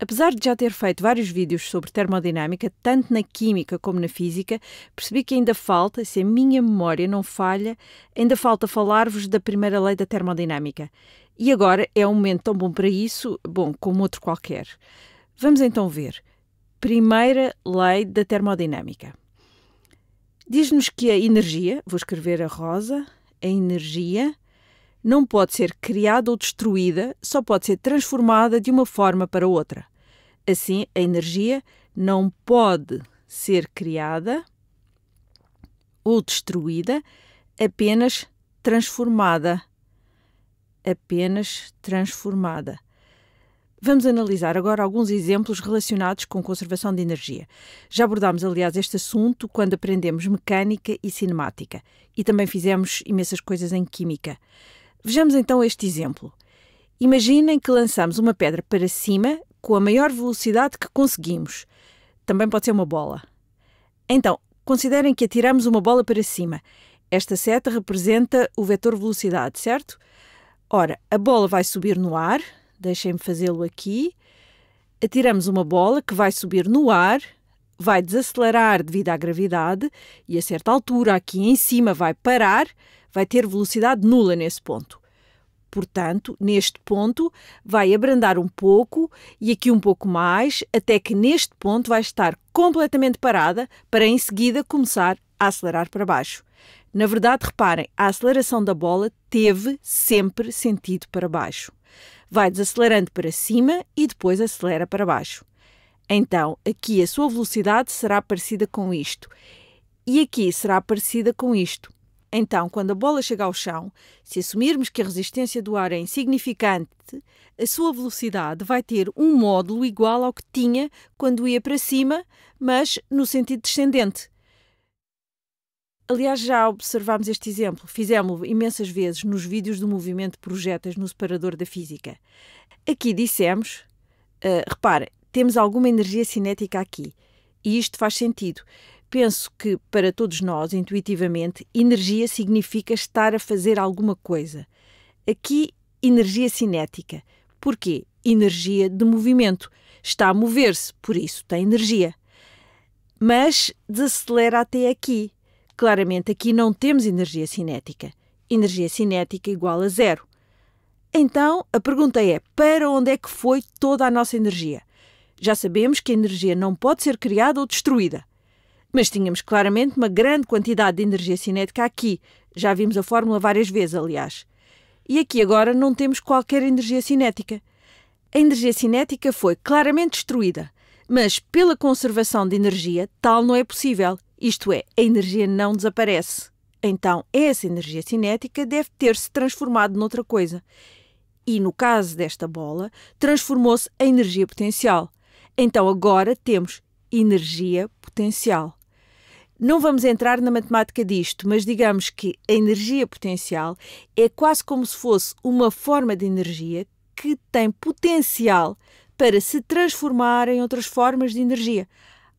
Apesar de já ter feito vários vídeos sobre termodinâmica, tanto na química como na física, percebi que ainda falta, se a minha memória não falha, ainda falta falar-vos da primeira lei da termodinâmica. E agora é um momento tão bom para isso, bom, como outro qualquer. Vamos então ver. Primeira lei da termodinâmica. Diz-nos que a energia, vou escrever a rosa, a energia não pode ser criada ou destruída, só pode ser transformada de uma forma para outra. Assim, a energia não pode ser criada ou destruída, apenas transformada. Apenas transformada. Vamos analisar agora alguns exemplos relacionados com conservação de energia. Já abordámos, aliás, este assunto quando aprendemos mecânica e cinemática, e também fizemos imensas coisas em química. Vejamos então este exemplo. Imaginem que lançamos uma pedra para cima com a maior velocidade que conseguimos. Também pode ser uma bola. Então, considerem que atiramos uma bola para cima. Esta seta representa o vetor velocidade, certo? Ora, a bola vai subir no ar, deixem-me fazê-lo aqui. Atiramos uma bola que vai subir no ar, vai desacelerar devido à gravidade e a certa altura aqui em cima vai parar vai ter velocidade nula nesse ponto. Portanto, neste ponto, vai abrandar um pouco e aqui um pouco mais, até que neste ponto vai estar completamente parada para em seguida começar a acelerar para baixo. Na verdade, reparem, a aceleração da bola teve sempre sentido para baixo. Vai desacelerando para cima e depois acelera para baixo. Então, aqui a sua velocidade será parecida com isto. E aqui será parecida com isto. Então, quando a bola chega ao chão, se assumirmos que a resistência do ar é insignificante, a sua velocidade vai ter um módulo igual ao que tinha quando ia para cima, mas no sentido descendente. Aliás, já observámos este exemplo, fizemos o imensas vezes nos vídeos do movimento de projéteis no separador da física. Aqui dissemos, uh, repare, temos alguma energia cinética aqui, e isto faz sentido penso que, para todos nós, intuitivamente, energia significa estar a fazer alguma coisa. Aqui, energia cinética. Porquê? Energia de movimento. Está a mover-se, por isso tem energia. Mas desacelera até aqui. Claramente, aqui não temos energia cinética. Energia cinética igual a zero. Então, a pergunta é: para onde é que foi toda a nossa energia? Já sabemos que a energia não pode ser criada ou destruída. Mas tínhamos claramente uma grande quantidade de energia cinética aqui. Já vimos a fórmula várias vezes, aliás. E aqui agora não temos qualquer energia cinética. A energia cinética foi claramente destruída, mas pela conservação de energia, tal não é possível. Isto é, a energia não desaparece. Então, essa energia cinética deve ter-se transformado noutra coisa. E no caso desta bola, transformou-se em energia potencial. Então, agora temos energia potencial. Não vamos entrar na matemática disto, mas digamos que a energia potencial é quase como se fosse uma forma de energia que tem potencial para se transformar em outras formas de energia.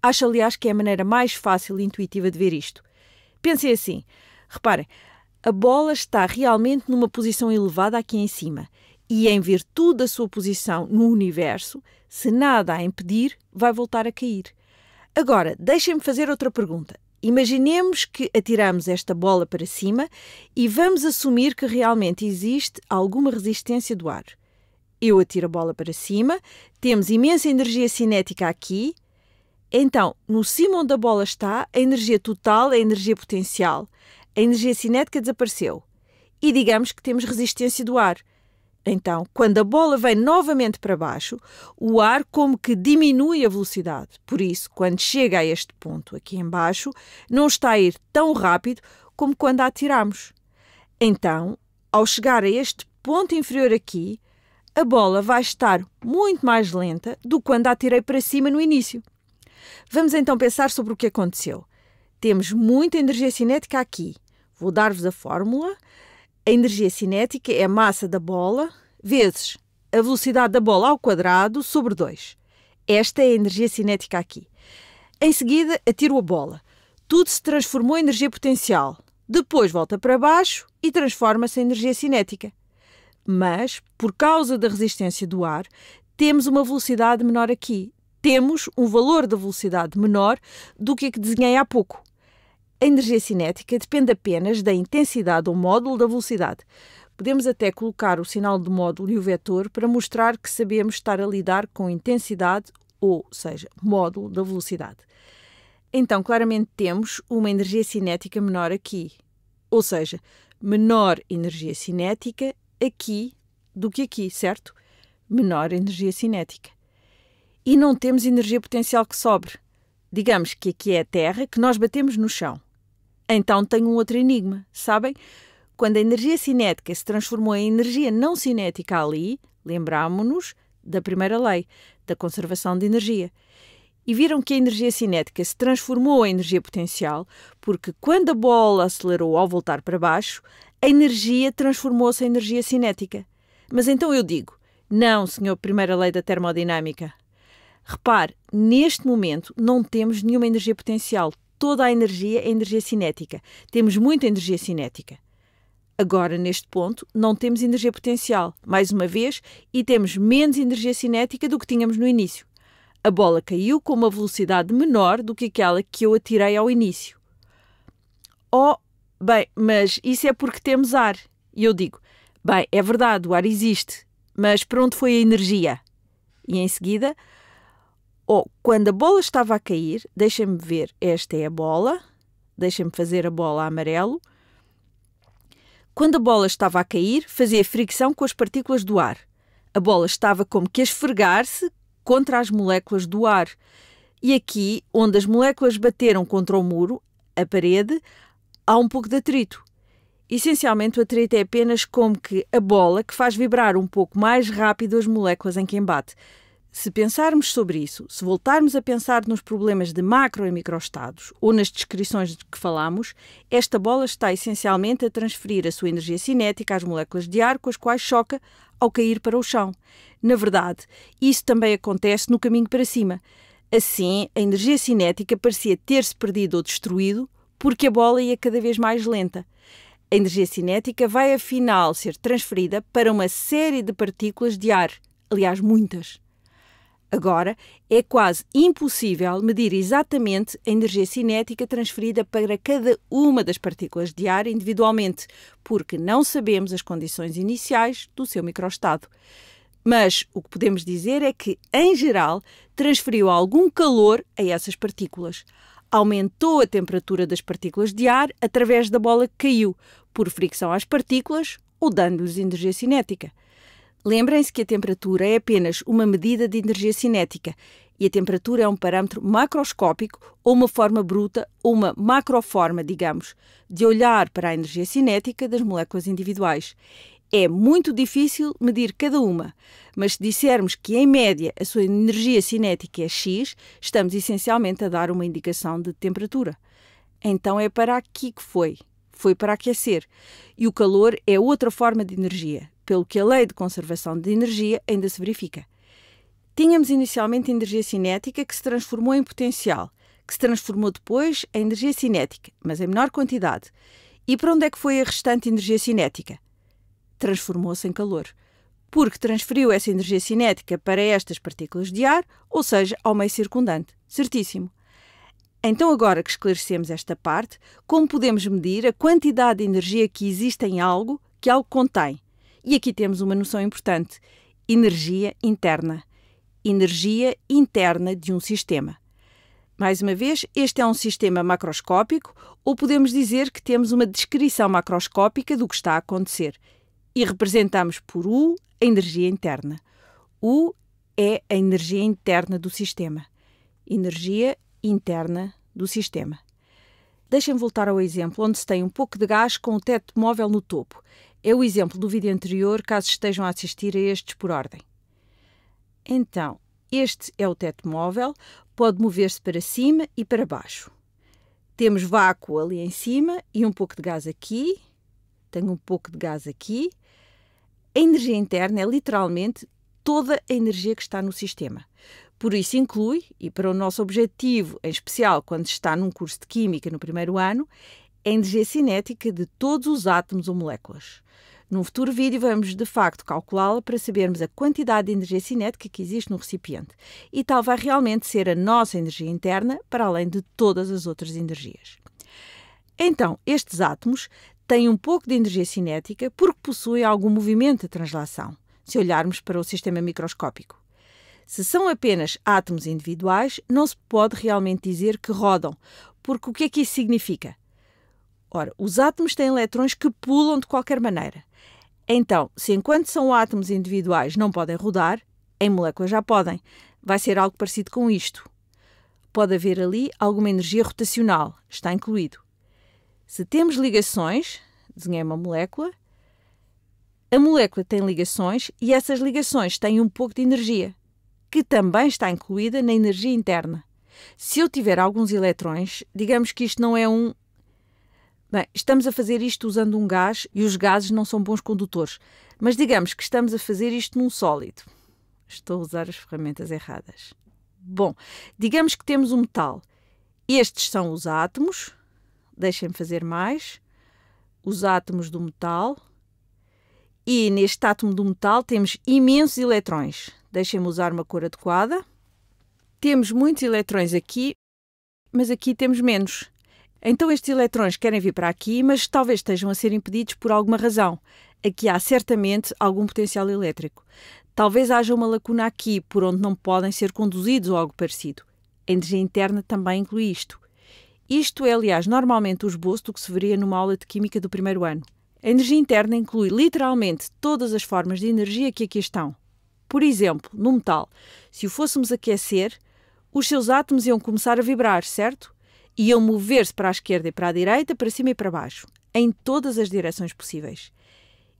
Acho, aliás, que é a maneira mais fácil e intuitiva de ver isto. Pensem assim: reparem, a bola está realmente numa posição elevada aqui em cima, e em virtude da sua posição no universo, se nada a impedir, vai voltar a cair. Agora, deixem-me fazer outra pergunta. Imaginemos que atiramos esta bola para cima e vamos assumir que realmente existe alguma resistência do ar. Eu atiro a bola para cima, temos imensa energia cinética aqui. Então, no cimo onde a bola está, a energia total é a energia potencial. A energia cinética desapareceu. E digamos que temos resistência do ar. Então, quando a bola vem novamente para baixo, o ar como que diminui a velocidade. Por isso, quando chega a este ponto aqui embaixo, não está a ir tão rápido como quando a atiramos. Então, ao chegar a este ponto inferior aqui, a bola vai estar muito mais lenta do que quando a atirei para cima no início. Vamos então pensar sobre o que aconteceu. Temos muita energia cinética aqui. Vou dar-vos a fórmula a energia cinética é a massa da bola vezes a velocidade da bola ao quadrado sobre 2. Esta é a energia cinética aqui. Em seguida, atiro a bola. Tudo se transformou em energia potencial. Depois volta para baixo e transforma-se em energia cinética. Mas, por causa da resistência do ar, temos uma velocidade menor aqui. Temos um valor da velocidade menor do que a que desenhei há pouco. A energia cinética depende apenas da intensidade ou módulo da velocidade. Podemos até colocar o sinal de módulo e o vetor para mostrar que sabemos estar a lidar com intensidade ou seja, módulo da velocidade. Então, claramente temos uma energia cinética menor aqui, ou seja, menor energia cinética aqui do que aqui, certo? Menor energia cinética. E não temos energia potencial que sobre. Digamos que aqui é a Terra que nós batemos no chão. Então tenho um outro enigma, sabem? Quando a energia cinética se transformou em energia não cinética ali, lembrámo-nos da primeira lei, da conservação de energia. E viram que a energia cinética se transformou em energia potencial, porque quando a bola acelerou ao voltar para baixo, a energia transformou-se em energia cinética. Mas então eu digo, não, senhor primeira lei da termodinâmica. Repare, neste momento não temos nenhuma energia potencial, toda a energia é energia cinética. Temos muita energia cinética. Agora, neste ponto, não temos energia potencial, mais uma vez, e temos menos energia cinética do que tínhamos no início. A bola caiu com uma velocidade menor do que aquela que eu atirei ao início. Oh, bem, mas isso é porque temos ar. E eu digo: bem, é verdade, o ar existe, mas para onde foi a energia? E em seguida, ou oh, quando a bola estava a cair, deixem-me ver, esta é a bola, deixem-me fazer a bola amarelo. Quando a bola estava a cair, fazia fricção com as partículas do ar. A bola estava como que a esfregar-se contra as moléculas do ar. E aqui, onde as moléculas bateram contra o muro, a parede, há um pouco de atrito. Essencialmente, o atrito é apenas como que a bola que faz vibrar um pouco mais rápido as moléculas em que embate se pensarmos sobre isso, se voltarmos a pensar nos problemas de macro e microestados ou nas descrições de que falámos, esta bola está essencialmente a transferir a sua energia cinética às moléculas de ar com as quais choca ao cair para o chão. Na verdade, isso também acontece no caminho para cima. Assim, a energia cinética parecia ter-se perdido ou destruído porque a bola ia cada vez mais lenta. A energia cinética vai afinal ser transferida para uma série de partículas de ar, aliás, muitas. Agora, é quase impossível medir exatamente a energia cinética transferida para cada uma das partículas de ar individualmente, porque não sabemos as condições iniciais do seu microestado. Mas o que podemos dizer é que, em geral, transferiu algum calor a essas partículas. Aumentou a temperatura das partículas de ar através da bola que caiu, por fricção às partículas ou dando-lhes energia cinética. Lembrem-se que a temperatura é apenas uma medida de energia cinética e a temperatura é um parâmetro macroscópico ou uma forma bruta ou uma macroforma, digamos, de olhar para a energia cinética das moléculas individuais. É muito difícil medir cada uma, mas se dissermos que, em média, a sua energia cinética é X, estamos essencialmente a dar uma indicação de temperatura. Então é para aqui que foi. Foi para aquecer. E o calor é outra forma de energia pelo que a Lei de Conservação de Energia ainda se verifica. Tínhamos inicialmente energia cinética que se transformou em potencial, que se transformou depois em energia cinética, mas em menor quantidade. E para onde é que foi a restante energia cinética? Transformou-se em calor, porque transferiu essa energia cinética para estas partículas de ar, ou seja, ao meio circundante. Certíssimo. Então, agora que esclarecemos esta parte, como podemos medir a quantidade de energia que existe em algo que algo contém? E aqui temos uma noção importante: energia interna. Energia interna de um sistema. Mais uma vez, este é um sistema macroscópico, ou podemos dizer que temos uma descrição macroscópica do que está a acontecer. E representamos por U a energia interna. U é a energia interna do sistema. Energia interna do sistema. Deixem-me voltar ao exemplo onde se tem um pouco de gás com o teto móvel no topo. É o exemplo do vídeo anterior, caso estejam a assistir a estes por ordem. Então, este é o teto móvel, pode mover-se para cima e para baixo. Temos vácuo ali em cima e um pouco de gás aqui. Tenho um pouco de gás aqui. A energia interna é literalmente toda a energia que está no sistema. Por isso inclui, e para o nosso objetivo, em especial quando está num curso de Química no primeiro ano, a energia cinética de todos os átomos ou moléculas. Num futuro vídeo, vamos de facto calculá-la para sabermos a quantidade de energia cinética que existe no recipiente. E tal vai realmente ser a nossa energia interna, para além de todas as outras energias. Então, estes átomos têm um pouco de energia cinética porque possuem algum movimento de translação, se olharmos para o sistema microscópico. Se são apenas átomos individuais, não se pode realmente dizer que rodam, porque o que é que isso significa? Ora, os átomos têm elétrons que pulam de qualquer maneira. Então, se enquanto são átomos individuais não podem rodar, em moléculas já podem. Vai ser algo parecido com isto. Pode haver ali alguma energia rotacional, está incluído. Se temos ligações, desenhei uma molécula, a molécula tem ligações e essas ligações têm um pouco de energia, que também está incluída na energia interna. Se eu tiver alguns eletrões, digamos que isto não é um Bem, estamos a fazer isto usando um gás e os gases não são bons condutores, mas digamos que estamos a fazer isto num sólido. Estou a usar as ferramentas erradas. Bom, digamos que temos um metal. Estes são os átomos. Deixem-me fazer mais. Os átomos do metal. E neste átomo do metal temos imensos eletrões. Deixem-me usar uma cor adequada. Temos muitos eletrões aqui, mas aqui temos menos. Então estes eletrões querem vir para aqui, mas talvez estejam a ser impedidos por alguma razão. Aqui há certamente algum potencial elétrico. Talvez haja uma lacuna aqui por onde não podem ser conduzidos ou algo parecido. A energia interna também inclui isto. Isto é, aliás, normalmente o esboço do que se veria numa aula de Química do primeiro ano. A energia interna inclui literalmente todas as formas de energia que aqui estão. Por exemplo, no metal, se o fôssemos aquecer, os seus átomos iam começar a vibrar, certo? iam mover-se para a esquerda e para a direita, para cima e para baixo, em todas as direções possíveis.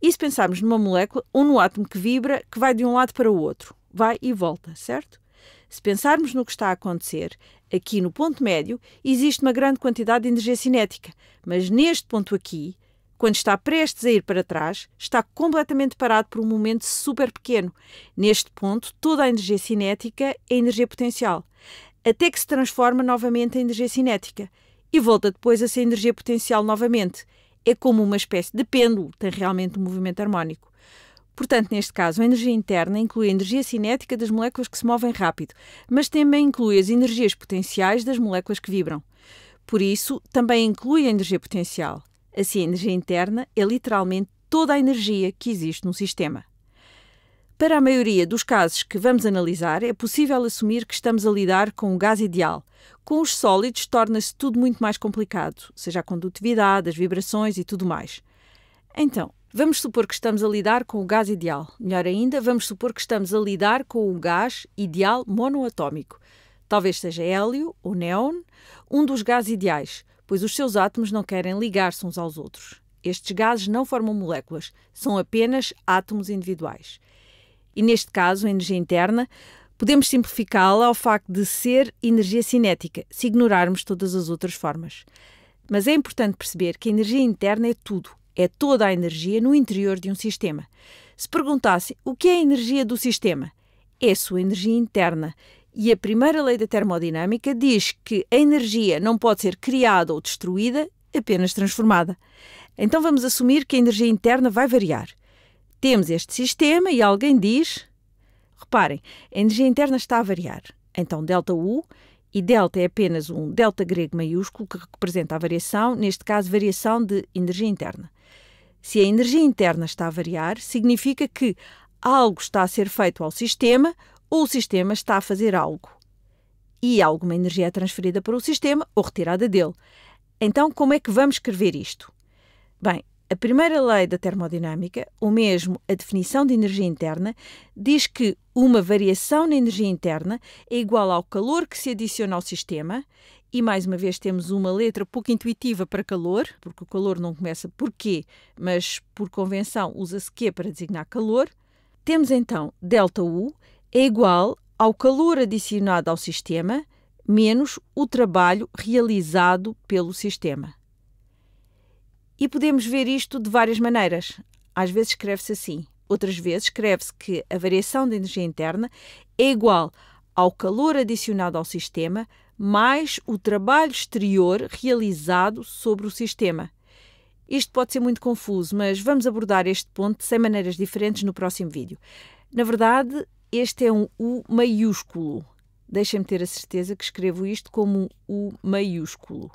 E se pensarmos numa molécula ou num átomo que vibra, que vai de um lado para o outro, vai e volta, certo? Se pensarmos no que está a acontecer, aqui no ponto médio existe uma grande quantidade de energia cinética, mas neste ponto aqui, quando está prestes a ir para trás, está completamente parado por um momento super pequeno. Neste ponto, toda a energia cinética é energia potencial até que se transforma novamente em energia cinética e volta depois a ser energia potencial novamente. É como uma espécie de pêndulo, tem realmente um movimento harmónico. Portanto, neste caso, a energia interna inclui a energia cinética das moléculas que se movem rápido, mas também inclui as energias potenciais das moléculas que vibram. Por isso, também inclui a energia potencial. Assim, a energia interna é literalmente toda a energia que existe no sistema. Para a maioria dos casos que vamos analisar, é possível assumir que estamos a lidar com o gás ideal. Com os sólidos, torna-se tudo muito mais complicado, seja a condutividade, as vibrações e tudo mais. Então, vamos supor que estamos a lidar com o gás ideal. Melhor ainda, vamos supor que estamos a lidar com o gás ideal monoatómico. Talvez seja hélio ou néon, um dos gases ideais, pois os seus átomos não querem ligar-se uns aos outros. Estes gases não formam moléculas, são apenas átomos individuais e neste caso, a energia interna, podemos simplificá-la ao facto de ser energia cinética, se ignorarmos todas as outras formas. Mas é importante perceber que a energia interna é tudo, é toda a energia no interior de um sistema. Se perguntassem o que é a energia do sistema, é a sua energia interna. E a primeira lei da termodinâmica diz que a energia não pode ser criada ou destruída, apenas transformada. Então vamos assumir que a energia interna vai variar. Temos este sistema e alguém diz: reparem, a energia interna está a variar. Então, delta U e delta é apenas um delta grego maiúsculo que representa a variação, neste caso, variação de energia interna. Se a energia interna está a variar, significa que algo está a ser feito ao sistema ou o sistema está a fazer algo. E alguma energia é transferida para o sistema ou retirada dele. Então, como é que vamos escrever isto? Bem, a primeira lei da termodinâmica, ou mesmo a definição de energia interna, diz que uma variação na energia interna é igual ao calor que se adiciona ao sistema, e mais uma vez temos uma letra pouco intuitiva para calor, porque o calor não começa por quê, mas por convenção usa-se Q para designar calor. Temos então ΔU é igual ao calor adicionado ao sistema menos o trabalho realizado pelo sistema. E podemos ver isto de várias maneiras. Às vezes escreve-se assim, outras vezes escreve-se que a variação de energia interna é igual ao calor adicionado ao sistema mais o trabalho exterior realizado sobre o sistema. Isto pode ser muito confuso, mas vamos abordar este ponto de 100 maneiras diferentes no próximo vídeo. Na verdade, este é um U maiúsculo. Deixem-me ter a certeza que escrevo isto como um U maiúsculo.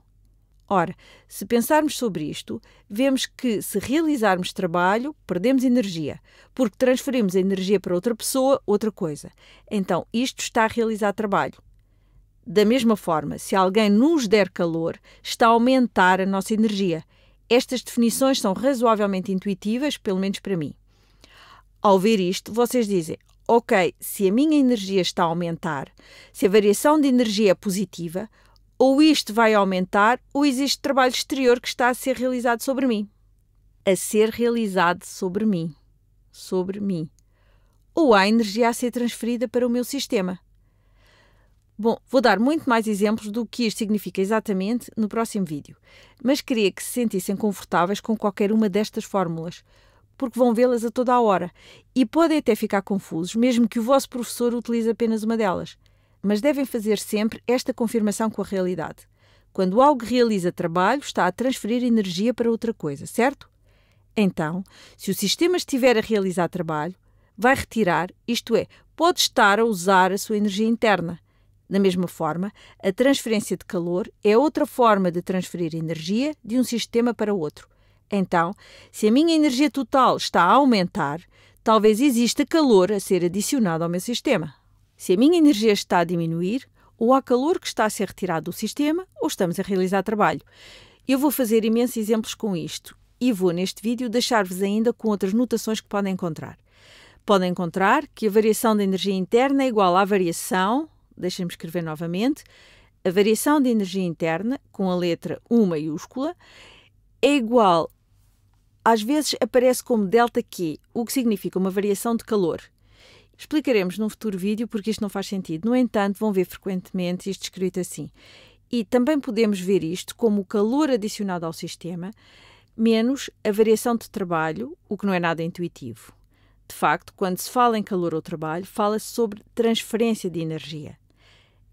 Ora, se pensarmos sobre isto, vemos que se realizarmos trabalho, perdemos energia, porque transferimos a energia para outra pessoa, outra coisa. Então, isto está a realizar trabalho. Da mesma forma, se alguém nos der calor, está a aumentar a nossa energia. Estas definições são razoavelmente intuitivas, pelo menos para mim. Ao ver isto, vocês dizem: Ok, se a minha energia está a aumentar, se a variação de energia é positiva, ou isto vai aumentar, ou existe trabalho exterior que está a ser realizado sobre mim. A ser realizado sobre mim. Sobre mim. Ou há energia a ser transferida para o meu sistema. Bom, vou dar muito mais exemplos do que isto significa exatamente no próximo vídeo, mas queria que se sentissem confortáveis com qualquer uma destas fórmulas, porque vão vê-las a toda a hora e podem até ficar confusos, mesmo que o vosso professor utilize apenas uma delas mas devem fazer sempre esta confirmação com a realidade. Quando algo realiza trabalho, está a transferir energia para outra coisa, certo? Então, se o sistema estiver a realizar trabalho, vai retirar, isto é, pode estar a usar a sua energia interna. Da mesma forma, a transferência de calor é outra forma de transferir energia de um sistema para outro. Então, se a minha energia total está a aumentar, talvez exista calor a ser adicionado ao meu sistema. Se a minha energia está a diminuir, ou há calor que está a ser retirado do sistema, ou estamos a realizar trabalho. Eu vou fazer imensos exemplos com isto e vou neste vídeo deixar-vos ainda com outras notações que podem encontrar. Podem encontrar que a variação da energia interna é igual à variação, deixem-me escrever novamente, a variação de energia interna, com a letra U maiúscula, é igual, às vezes aparece como delta Q, o que significa uma variação de calor. Explicaremos num futuro vídeo porque isto não faz sentido. No entanto, vão ver frequentemente isto escrito assim. E também podemos ver isto como o calor adicionado ao sistema menos a variação de trabalho, o que não é nada intuitivo. De facto, quando se fala em calor ou trabalho, fala-se sobre transferência de energia.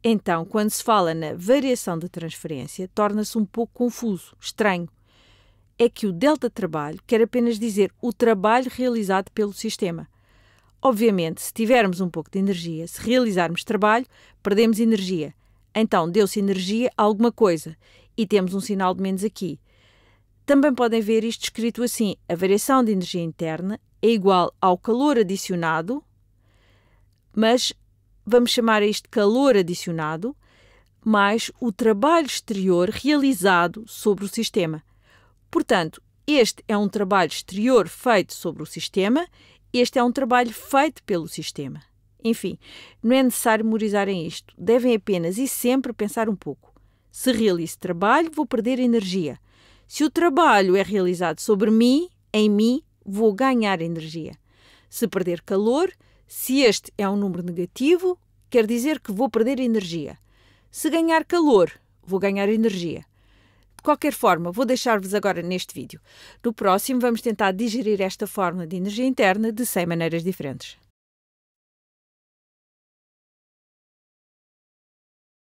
Então, quando se fala na variação de transferência, torna-se um pouco confuso, estranho. É que o delta trabalho quer apenas dizer o trabalho realizado pelo sistema. Obviamente, se tivermos um pouco de energia, se realizarmos trabalho, perdemos energia. Então, deu-se energia a alguma coisa e temos um sinal de menos aqui. Também podem ver isto escrito assim: a variação de energia interna é igual ao calor adicionado, mas vamos chamar isto calor adicionado, mais o trabalho exterior realizado sobre o sistema. Portanto, este é um trabalho exterior feito sobre o sistema este é um trabalho feito pelo sistema. Enfim, não é necessário memorizarem isto. Devem apenas e sempre pensar um pouco. Se realizo trabalho, vou perder energia. Se o trabalho é realizado sobre mim, em mim, vou ganhar energia. Se perder calor, se este é um número negativo, quer dizer que vou perder energia. Se ganhar calor, vou ganhar energia. De qualquer forma, vou deixar-vos agora neste vídeo. No próximo, vamos tentar digerir esta fórmula de energia interna de 100 maneiras diferentes.